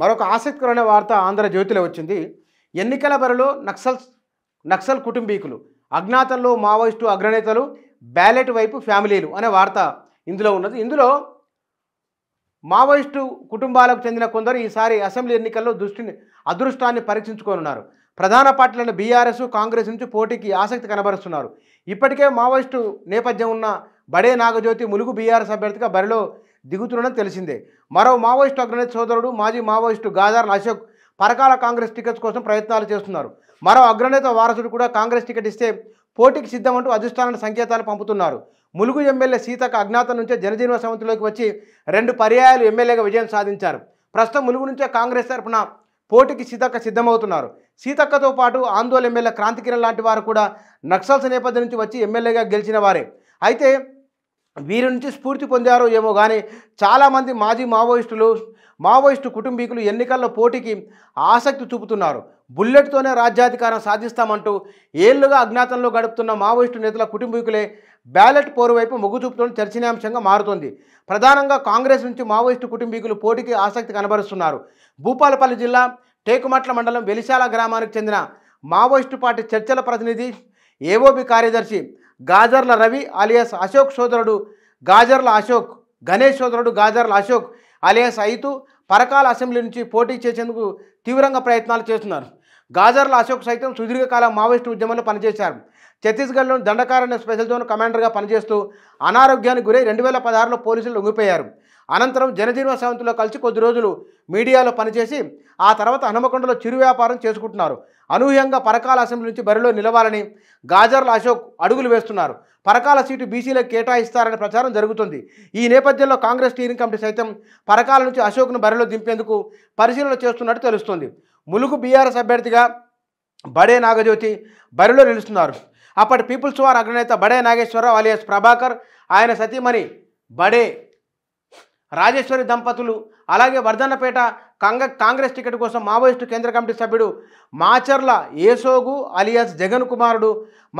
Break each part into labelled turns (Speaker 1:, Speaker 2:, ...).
Speaker 1: మరొక ఆసక్తికరమైన వార్త ఆంధ్రజ్యోతిలో వచ్చింది ఎన్నికల బరిలో నక్సల్ నక్సల్ కుటుంబీకులు అజ్ఞాతంలో మావోయిస్టు అగ్రనేతలు బ్యాలెట్ వైపు ఫ్యామిలీలు అనే వార్త ఇందులో ఉన్నది ఇందులో మావోయిస్టు కుటుంబాలకు చెందిన కొందరు ఈసారి అసెంబ్లీ ఎన్నికల్లో దృష్టిని అదృష్టాన్ని పరీక్షించుకోనున్నారు ప్రధాన పార్టీలైన బీఆర్ఎస్ కాంగ్రెస్ నుంచి పోటీకి ఆసక్తి కనబరుస్తున్నారు ఇప్పటికే మావోయిస్టు నేపథ్యం ఉన్న బడే నాగజ్యోతి ములుగు బీఆర్ఎస్ అభ్యర్థిగా బరిలో దిగుతున్నడం తెలిసిందే మరో మావోయిస్టు అగ్రనేత సోదరుడు మాజీ మావోయిస్టు గాదార్ అశోక్ పరకాల కాంగ్రెస్ టికెట్స్ కోసం ప్రయత్నాలు చేస్తున్నారు మరో అగ్రనేత వారసుడు కూడా కాంగ్రెస్ టికెట్ ఇస్తే పోటీకి సిద్ధమంటూ అధిష్టానాన్ని సంకేతాలు పంపుతున్నారు ములుగు ఎమ్మెల్యే సీతక అజ్ఞాతం నుంచే జనజీవన సమితిలోకి వచ్చి రెండు పర్యాయాలు ఎమ్మెల్యేగా విజయం సాధించారు ప్రస్తుతం ములుగు నుంచే కాంగ్రెస్ తరఫున పోటీకి సీతక్క సిద్ధమవుతున్నారు సీతక్కతో పాటు ఆందోళన ఎమ్మెల్యే క్రాంతికిరణ్ లాంటి వారు కూడా నక్సల్స్ నేపథ్యం నుంచి వచ్చి ఎమ్మెల్యేగా గెలిచిన వారే అయితే వీరి నుంచి స్ఫూర్తి పొందారో ఏమో కానీ చాలామంది మాజీ మావోయిస్టులు మావోయిస్టు కుటుంబీకులు ఎన్నికల్లో పోటీకి ఆసక్తి చూపుతున్నారు బుల్లెట్తోనే రాజ్యాధికారం సాధిస్తామంటూ ఏళ్లుగా అజ్ఞాతంలో గడుపుతున్న మావోయిస్టు నేతల కుటుంబీకులే బ్యాలెట్ పోరు వైపు మొగ్గు చూపుతున్న చర్చనీయాంశంగా మారుతోంది ప్రధానంగా కాంగ్రెస్ నుంచి మావోయిస్టు కుటుంబీకులు పోటీకి ఆసక్తి కనబరుస్తున్నారు భూపాలపల్లి జిల్లా టేకుమట్ల మండలం వెలిశాల గ్రామానికి చెందిన మావోయిస్టు పార్టీ చర్చల ప్రతినిధి ఏవోబి కార్యదర్శి గాజర్ల రవి అలియాస్ అశోక్ సోదరుడు గాజర్ల అశోక్ గణేష్ సోదరుడు గాజర్ల అశోక్ అలియాస్ అయితూ పరకాల అసెంబ్లీ నుంచి పోటీ చేసేందుకు తీవ్రంగా ప్రయత్నాలు చేస్తున్నారు గాజర్ల అశోక్ సైతం సుదీర్ఘకాలం మావోయిస్టు ఉద్యమంలో పనిచేశారు ఛత్తీస్గఢ్లోని దండకారణ్య స్పెషల్ జోన్ కమాండర్గా పనిచేస్తూ అనారోగ్యానికి గురై రెండు వేల పదహారులో పోలీసులు లొంగిపోయారు అనంతరం జనజీవన సావంతిలో కలిసి కొద్ది రోజులు మీడియాలో పనిచేసి ఆ తర్వాత హనుమకొండలో చిరు వ్యాపారం చేసుకుంటున్నారు అనూహ్యంగా పరకాల అసెంబ్లీ నుంచి బరిలో నిలవాలని గాజర్ల అశోక్ అడుగులు వేస్తున్నారు పరకాల సీటు బీసీలకు కేటాయిస్తారనే ప్రచారం జరుగుతుంది ఈ నేపథ్యంలో కాంగ్రెస్ స్టీరింగ్ కమిటీ సైతం పరకాల నుంచి అశోక్ను బరిలో దింపేందుకు పరిశీలన చేస్తున్నట్టు తెలుస్తుంది ములుగు బీఆర్ఎస్ అభ్యర్థిగా బడే నాగజ్యోతి బరిలో నిలుస్తున్నారు అప్పటి పీపుల్స్ వార్ అగ్రనేత బడే నాగేశ్వరరావు అలియాస్ ప్రభాకర్ ఆయన సతీమణి బడే రాజేశ్వరి దంపతులు అలాగే వర్ధన్నపేట కాంగ కాంగ్రెస్ టికెట్ కోసం మావోయిస్టు కేంద్ర కమిటీ సభ్యుడు మాచర్ల ఏసోగు అలియాస్ జగన్ కుమారుడు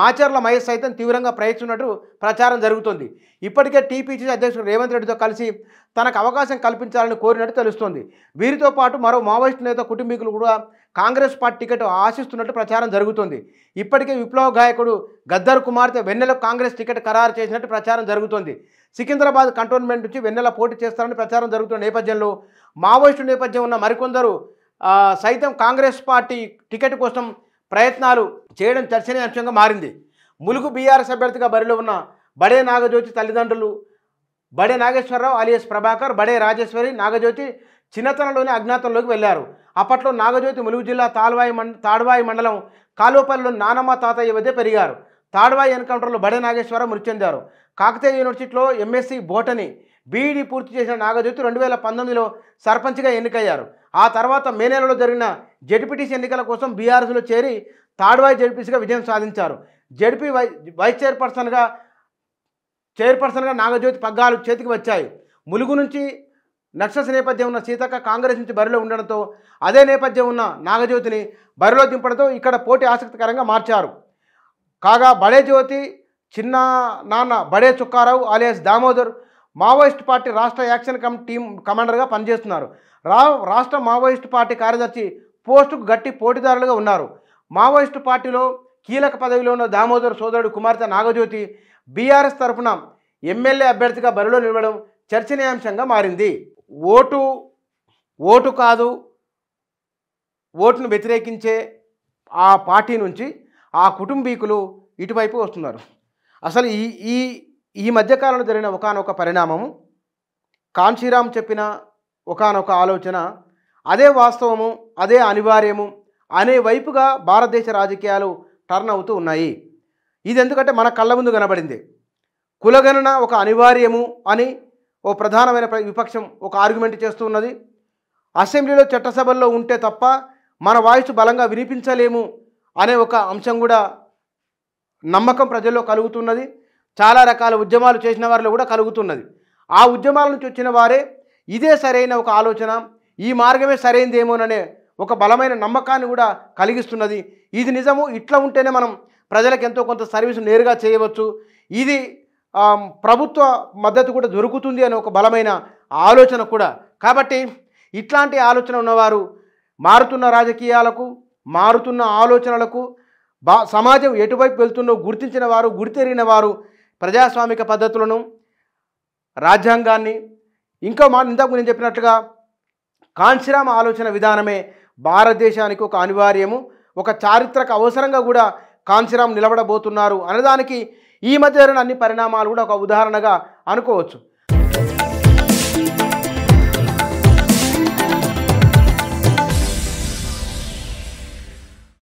Speaker 1: మాచర్ల మహేష్ సైతం తీవ్రంగా ప్రయత్నిస్తున్నట్టు ప్రచారం జరుగుతుంది ఇప్పటికే టీపీసీసీ అధ్యక్షుడు రేవంత్ రెడ్డితో కలిసి తనకు అవకాశం కల్పించాలని కోరినట్టు తెలుస్తోంది వీరితో పాటు మరో మావోయిస్టు నేత కుటుంబీకులు కూడా కాంగ్రెస్ పార్టీ టికెట్ ఆశిస్తున్నట్టు ప్రచారం జరుగుతుంది ఇప్పటికే విప్లవ గాయకుడు గద్దర్ కుమార్తె వెన్నెల కాంగ్రెస్ టికెట్ ఖరారు చేసినట్టు ప్రచారం జరుగుతుంది సికింద్రాబాద్ కంటోన్మెంట్ నుంచి వెన్నెల పోటీ చేస్తారని ప్రచారం జరుగుతున్న నేపథ్యంలో మావోయిస్టు నేపథ్యం ఉన్న మరికొందరు సైతం కాంగ్రెస్ పార్టీ టికెట్ కోసం ప్రయత్నాలు చేయడం చర్చనీయాంశంగా మారింది ములుగు బీఆర్ఎస్ అభ్యర్థిగా బరిలో ఉన్న బడే నాగజ్యోతి తల్లిదండ్రులు బడే నాగేశ్వరరావు అలియస్ ప్రభాకర్ బడే రాజేశ్వరి నాగజ్యోతి చిన్నతనంలోనే అజ్ఞాతంలోకి వెళ్ళారు అప్పట్లో నాగజ్యోతి ములుగు జిల్లా తాల్వాయి మండ తాడ్వాయి మండలం కాలువపల్లిలో నానమ్మ తాతయ్య వద్ద పెరిగారు తాడ్వాయి ఎన్కౌంటర్లో బడే నాగేశ్వర మృతి చెందారు కాకతీయ యూనివర్సిటీలో ఎంఎస్సి బోటని బీఈడీ పూర్తి చేసిన నాగజ్యోతి రెండు వేల పంతొమ్మిదిలో సర్పంచ్గా ఎన్నికయ్యారు ఆ తర్వాత మే నెలలో జరిగిన జడ్పీటీసీ ఎన్నికల కోసం బీఆర్ఎస్లో చేరి తాడ్వాయి జడ్పీసీగా విజయం సాధించారు జడ్పీ వై వైస్ చైర్పర్సన్గా చైర్పర్సన్గా నాగజ్యోతి పగ్గాలు చేతికి వచ్చాయి ములుగు నుంచి నక్సస్ నేపథ్యం ఉన్న సీతక్క కాంగ్రెస్ నుంచి బరిలో ఉండడంతో అదే నేపథ్యం ఉన్న నాగజ్యోతిని బరిలో దింపడంతో ఇక్కడ పోటీ ఆసక్తికరంగా మార్చారు కాగా బడే జ్యోతి చిన్న నాన్న Bade Chukkarao alias Damodar Maoist party రాష్ట్ర యాక్షన్ కమ్ టీం కమాండర్గా పనిచేస్తున్నారు రా రాష్ట్ర మావోయిస్ట్ పార్టీ కార్యదర్శి పోస్టుకు గట్టి పోటీదారులుగా ఉన్నారు మావోయిస్టు పార్టీలో కీలక పదవిలో ఉన్న దామోదర్ సోదరుడు కుమార్తె నాగజ్యోతి బీఆర్ఎస్ తరఫున ఎమ్మెల్యే అభ్యర్థిగా బరిలో నిలవడం చర్చనీయాంశంగా మారింది ఓటు ఓటు కాదు ఓటును వ్యతిరేకించే ఆ పార్టీ నుంచి ఆ కుటుంబీకులు ఇటువైపు వస్తున్నారు అసలు ఈ ఈ ఈ మధ్యకాలంలో జరిగిన ఒకనొక పరిణామము కాంశీరామ్ చెప్పిన ఒకనొక ఆలోచన అదే వాస్తవము అదే అనివార్యము అనే వైపుగా భారతదేశ రాజకీయాలు టర్న్ అవుతూ ఉన్నాయి ఇది ఎందుకంటే మన కళ్ళ ముందు కనబడింది కులగణన ఒక అనివార్యము అని ఓ ప్రధానమైన విపక్షం ఒక ఆర్గ్యుమెంట్ చేస్తూ ఉన్నది అసెంబ్లీలో చట్టసభల్లో ఉంటే తప్ప మన వాయిస్ బలంగా వినిపించలేము అనే ఒక అంశం కూడా నమ్మకం ప్రజల్లో కలుగుతున్నది చాలా రకాల ఉద్యమాలు చేసిన వారిలో కూడా కలుగుతున్నది ఆ ఉద్యమాల నుంచి వచ్చిన వారే ఇదే సరైన ఒక ఆలోచన ఈ మార్గమే సరైనదేమోననే ఒక బలమైన నమ్మకాన్ని కూడా కలిగిస్తున్నది ఇది నిజము ఇట్లా ఉంటేనే మనం ప్రజలకు ఎంతో కొంత సర్వీసు నేరుగా చేయవచ్చు ఇది ప్రభుత్వ మద్దతు కూడా దొరుకుతుంది అనే ఒక బలమైన ఆలోచన కూడా కాబట్టి ఇట్లాంటి ఆలోచన ఉన్నవారు మారుతున్న రాజకీయాలకు మారుతున్న ఆలోచనలకు బా సమాజం ఎటువైపు వెళ్తుందో గుర్తించిన వారు గుర్తెరిగిన వారు ప్రజాస్వామిక పద్ధతులను రాజ్యాంగాన్ని ఇంకా మా ఇంతకు నేను చెప్పినట్లుగా కాన్సిరామ ఆలోచన విధానమే భారతదేశానికి ఒక అనివార్యము ఒక చారిత్రక అవసరంగా కూడా కాన్సిరామ్ నిలబడబోతున్నారు అనేదానికి ఈ మధ్య జరిగిన అన్ని పరిణామాలు కూడా ఒక ఉదాహరణగా అనుకోవచ్చు